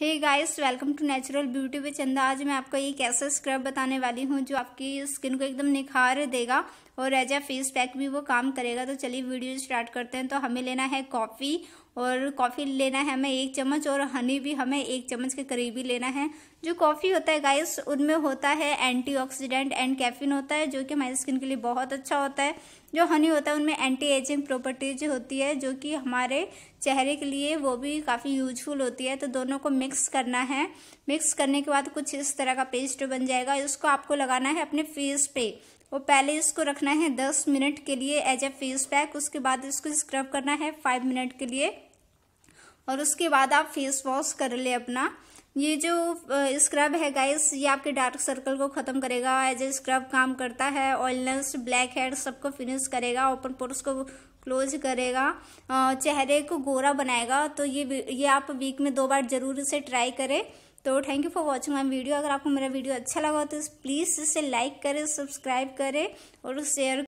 hey guys welcome to natural beauty with Chanda आज मैं आपको एक ऐसा स्क्रब बताने वाली हूँ जो आपकी स्किन को एकदम निखार देगा और एज आ फेस पैक भी वो काम करेगा तो चलिए वीडियो स्टार्ट करते हैं तो हमें लेना है कॉफ़ी और कॉफ़ी लेना है हमें एक चम्मच और हनी भी हमें एक चम्मच के करीब ही लेना है जो कॉफ़ी होता है गाइस उनमें होता है एंटीऑक्सीडेंट एंड कैफिन होता है जो कि हमारी स्किन के लिए बहुत अच्छा होता है जो हनी होता है उनमें एंटी एजिंग प्रॉपर्टीज होती है जो कि हमारे चेहरे के लिए वो भी काफ़ी यूजफुल होती है तो दोनों को मिक्स करना है मिक्स करने के बाद कुछ इस तरह का पेस्ट बन जाएगा इसको आपको लगाना है अपने फेस पे वो पहले इसको रखना है दस मिनट के लिए एज ए फेस पैक उसके बाद इसको स्क्रब करना है फाइव मिनट के लिए और उसके बाद आप फेस वॉश कर ले अपना ये जो स्क्रब है गाइस ये आपके डार्क सर्कल को ख़त्म करेगा एज ए स्क्रब काम करता है ऑयलनेस ब्लैक हेड सबको फिनिश करेगा ओपन पोर्स को क्लोज करेगा चेहरे को गोरा बनाएगा तो ये ये आप वीक में दो बार ज़रूर इसे ट्राई करें तो thank you for watching my video अगर आपको मेरा वीडियो अच्छा लगा तो प्लीज़ इसे लाइक करें सब्सक्राइब करें और शेयर